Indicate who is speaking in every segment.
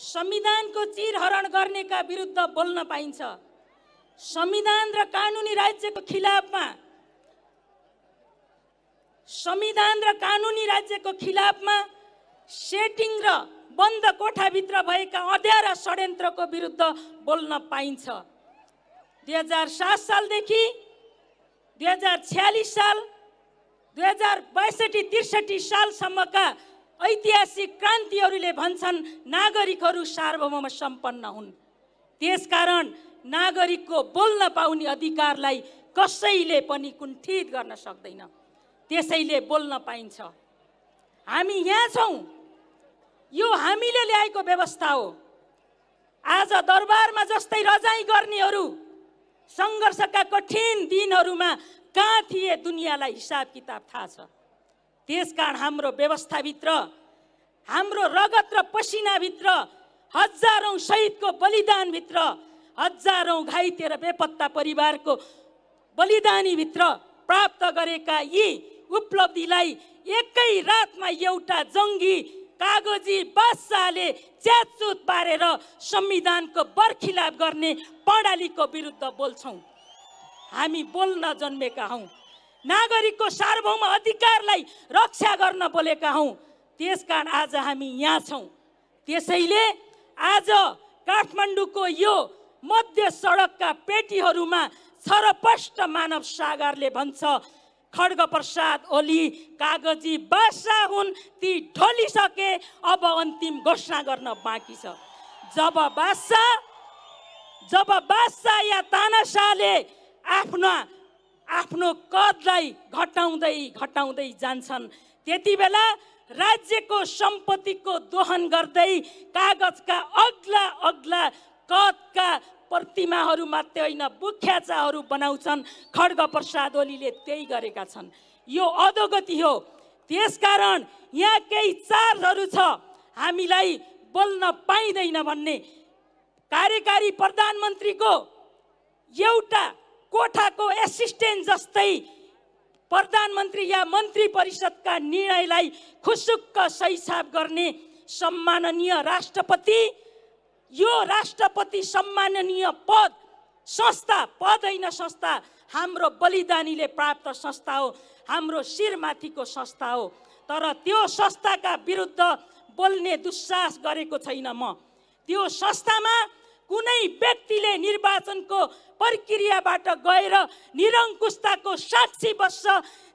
Speaker 1: संविधानको चिरहरण गर्नेका विरुद्ध बोल्न पाइन्छ संविधान र कानुनी राज्यको खिलाफमा संविधान र कानुनी राज्यको खिलाफमा सेटिङ र बन्द कोठाभित्र भएका अध्यारा षड्यन्त्रको विरुद्ध बोल्न पाइन्छ दुई हजार सात सालदेखि दुई हजार छ्यालिस साल दुई हजार बैसठी त्रिसठी सालसम्मका ऐतिहासिक क्रान्तिहरूले भन्छन् नागरिकहरू सार्वभौम सम्पन्न हुन् त्यसकारण नागरिकको बोल्न पाउने अधिकारलाई कसैले पनि कुण्ठित गर्न सक्दैन त्यसैले बोल्न पाइन्छ हामी यहाँ छौँ यो हामीले ल्याएको व्यवस्था हो आज दरबारमा जस्तै रजाइ गर्नेहरू सङ्घर्षका कठिन दिनहरूमा कहाँ थिए दुनियाँलाई हिसाब किताब थाहा छ त्यसकारण हाम्रो व्यवस्थाभित्र हाम्रो रगत र पसिनाभित्र हजारौँ शहीदको बलिदानभित्र हजारौँ घाइते र बेपत्ता परिवारको बलिदानीभित्र प्राप्त गरेका यी उपलब्धिलाई एकै रातमा एउटा जङ्गी कागजी बादशाहले च्यातचुत पारेर संविधानको बर्खिलाप गर्ने प्रणालीको विरुद्ध बोल्छौँ हामी बोल्न जन्मेका हौँ नागरिकको सार्वभौम अधिकारलाई रक्षा गर्न बोलेका हौँ त्यसकारण आज हामी यहाँ छौँ त्यसैले आज काठमाडौँको यो मध्य सडकका पेटीहरूमा सरपष्ट मानव सागरले भन्छ खड्ग प्रसाद ओली कागजी बासा हुन् ती ढोलिसके अब अन्तिम घोषणा गर्न बाँकी छ जब बादशाह जब बादशाह या तानासाले आफ्ना आफ्नो कदलाई घटाउँदै घटाउँदै जान्छन् त्यति बेला राज्यको सम्पत्तिको दोहन गर्दै कागजका अग्ला अग्ला कदका प्रतिमाहरू मात्रै होइन बुख्याचाहरू बनाउँछन् खड्ग प्रसाद ओलीले त्यही गरेका छन् यो अधोगति हो त्यसकारण यहाँ केही चार्जहरू छ हामीलाई बोल्न पाइँदैन भन्ने कार्यकारी प्रधानमन्त्रीको एउटा कोठाको एसिस्टेन्ट जस्तै प्रधानमन्त्री या मन्त्री परिषदका निर्णयलाई खुसुक्क सहिसाब गर्ने सम्माननीय राष्ट्रपति यो राष्ट्रपति सम्माननीय पद संस्था पद होइन संस्था हाम्रो बलिदानीले प्राप्त संस्था हो हाम्रो शिरमाथिको संस्था हो तर त्यो संस्थाका विरुद्ध बोल्ने दुस्साहस गरेको छैन म त्यो संस्थामा कुनै व्यक्तिले निर्वाचनको प्रक्रियाबाट गएर निरङ्कुशताको साक्षी बस्छ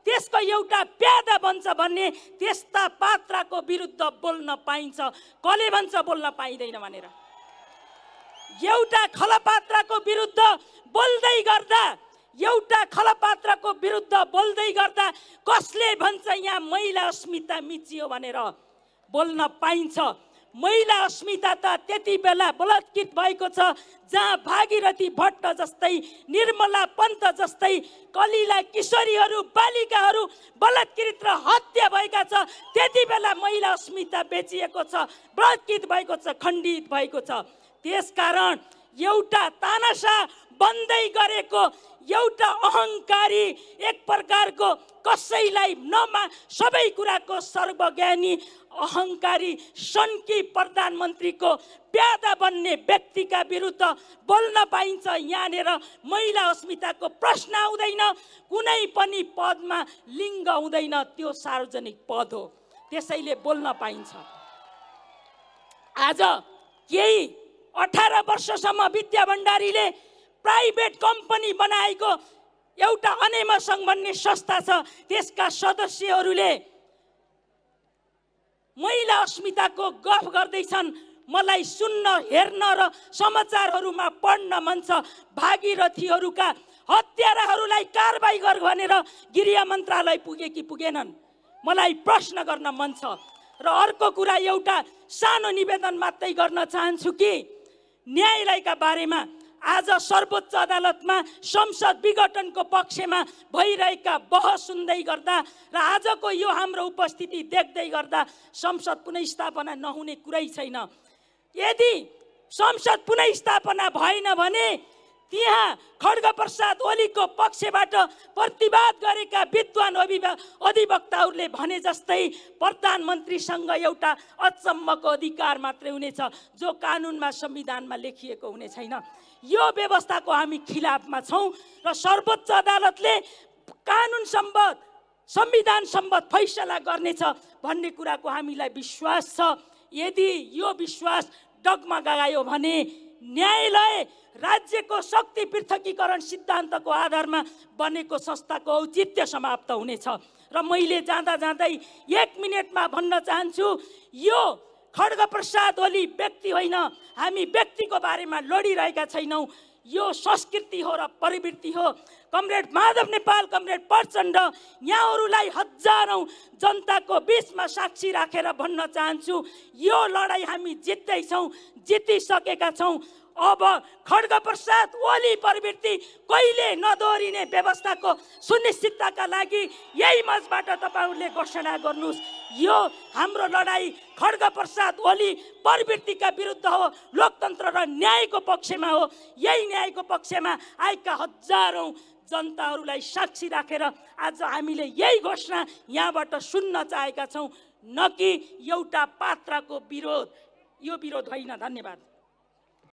Speaker 1: त्यसको एउटा प्यादा बन्छ भन्ने त्यस्ता पात्राको विरुद्ध बोल्न पाइन्छ कसले भन्छ बोल्न पाइँदैन भनेर एउटा खलपात्रको विरुद्ध बोल्दै गर्दा एउटा खलपात्रको विरुद्ध बोल्दै गर्दा कसले भन्छ यहाँ महिला अस्मिता मिचियो भनेर बोल्न पाइन्छ महिला अस्मिता त त्यति बेला बलात्कृत भएको छ जहाँ भागीरथी भट्ट जस्तै निर्मला पन्त जस्तै कलिला किशोरीहरू बालिकाहरू बलात्कृत र हत्या भएका छ त्यति बेला महिला अस्मिता बेचिएको छ बलात्कृत भएको छ खण्डित भएको छ त्यसकारण एउटा तानासा बन्दै गरेको एउटा अहङ्कारी एक प्रकारको कसैलाई नमा सबै कुराको सर्वज्ञानी अहङ्कारी सन्की प्रधानमन्त्रीको प्यादा बन्ने व्यक्तिका विरुद्ध बोल्न पाइन्छ यहाँनिर महिला अस्मिताको प्रश्न आउँदैन कुनै पनि पदमा लिङ्ग हुँदैन त्यो सार्वजनिक पद हो त्यसैले बोल्न पाइन्छ आज केही अठार वर्षसम्म विद्या भण्डारीले प्राइभेट कम्पनी बनाएको एउटा अनेमा सङ्घ भन्ने संस्था छ त्यसका सदस्यहरूले महिला अस्मिताको गफ गर्दैछन् मलाई सुन्न हेर्न र समाचारहरूमा पढ्न मन छ भागीरथीहरूका हत्याराहरूलाई कारवाही गर भनेर गृह मन्त्रालय पुगे कि पुगेनन् मलाई प्रश्न गर्न मन छ र अर्को कुरा एउटा सानो निवेदन मात्रै गर्न चाहन्छु कि न्यायालयका बारेमा आज सर्वोच्च अदालतमा संसद विघटनको पक्षमा भइरहेका बहस सुन्दै गर्दा र आजको यो हाम्रो उपस्थिति देख्दै गर्दा संसद पुनः स्थापना नहुने कुरै छैन यदि संसद पुनः स्थापना भएन भने त्यहाँ खड्ग प्रसाद ओलीको पक्षबाट प्रतिवाद गरेका विद्वान अभिवा अधिवक्ताहरूले भने जस्तै प्रधानमन्त्रीसँग एउटा अचम्मको अधिकार मात्रै हुनेछ जो कानुनमा संविधानमा लेखिएको हुने छैन यो व्यवस्थाको हामी खिलाफमा छौँ र सर्वोच्च अदालतले कानुन सम्बद्ध संविधान सम्बद्ध फैसला गर्नेछ भन्ने कुराको हामीलाई विश्वास छ यदि यो विश्वास डगमा गगायो भने न्यायालय राज्यको शक्ति पृथकीकरण सिद्धान्तको आधारमा बनेको संस्थाको औचित्य समाप्त हुनेछ र मैले जाँदा जाँदै एक मिनटमा भन्न चाहन्छु यो खड्ग प्रसाद ओली व्यक्ति होइन हामी व्यक्तिको बारेमा लडिरहेका छैनौँ यो संस्कृति हो र परिवृत्ति हो कमरेड माधव नेपाल कमरेड प्रचण्ड यहाँहरूलाई हजारौँ जनताको बिचमा साक्षी राखेर भन्न चाहन्छु यो लडाइँ हामी जित्दैछौँ जितिसकेका छौँ अब खड्ग प्रसाद ओली प्रवृत्ति कहिले नदोहोरिने व्यवस्थाको सुनिश्चितताका लागि यही मञ्चबाट तपाईँहरूले घोषणा गर्नुहोस् यो हाम्रो लडाइँ खड्ग प्रसाद ओली प्रवृत्तिका विरुद्ध हो लोकतन्त्र र न्यायको पक्षमा हो यही न्यायको पक्षमा आएका हजारौँ जनताहरूलाई साक्षी राखेर रा। आज हामीले यही घोषणा यहाँबाट सुन्न चाहेका छौँ न कि एउटा पात्रको विरोध यो विरोध होइन धन्यवाद